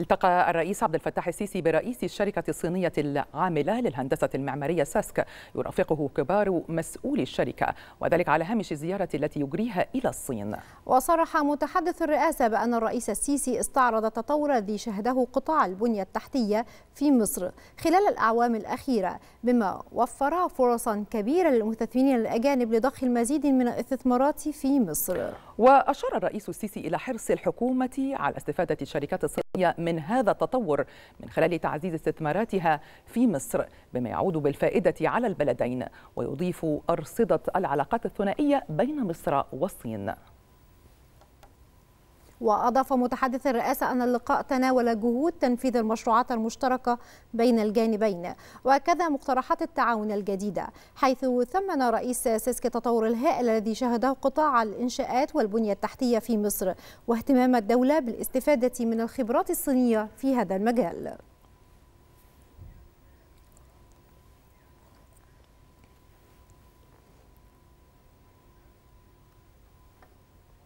التقى الرئيس عبد الفتاح السيسي برئيس الشركة الصينية العاملة للهندسة المعمارية ساسك يرافقه كبار مسؤولي الشركة وذلك على هامش الزيارة التي يجريها إلى الصين وصرح متحدث الرئاسة بأن الرئيس السيسي استعرض تطور الذي شهده قطاع البنية التحتية في مصر خلال الأعوام الأخيرة بما وفر فرصا كبيرة للمستثمرين الأجانب لضخ المزيد من الاستثمارات في مصر وأشار الرئيس السيسي إلى حرص الحكومة على استفادة الشركات الصينية من هذا التطور من خلال تعزيز استثماراتها في مصر بما يعود بالفائدة على البلدين ويضيف أرصدة العلاقات الثنائية بين مصر والصين وأضاف متحدث الرئاسة أن اللقاء تناول جهود تنفيذ المشروعات المشتركة بين الجانبين وكذا مقترحات التعاون الجديدة حيث ثمن رئيس سيسك التطور الهائل الذي شهده قطاع الإنشاءات والبنية التحتية في مصر واهتمام الدولة بالاستفادة من الخبرات الصينية في هذا المجال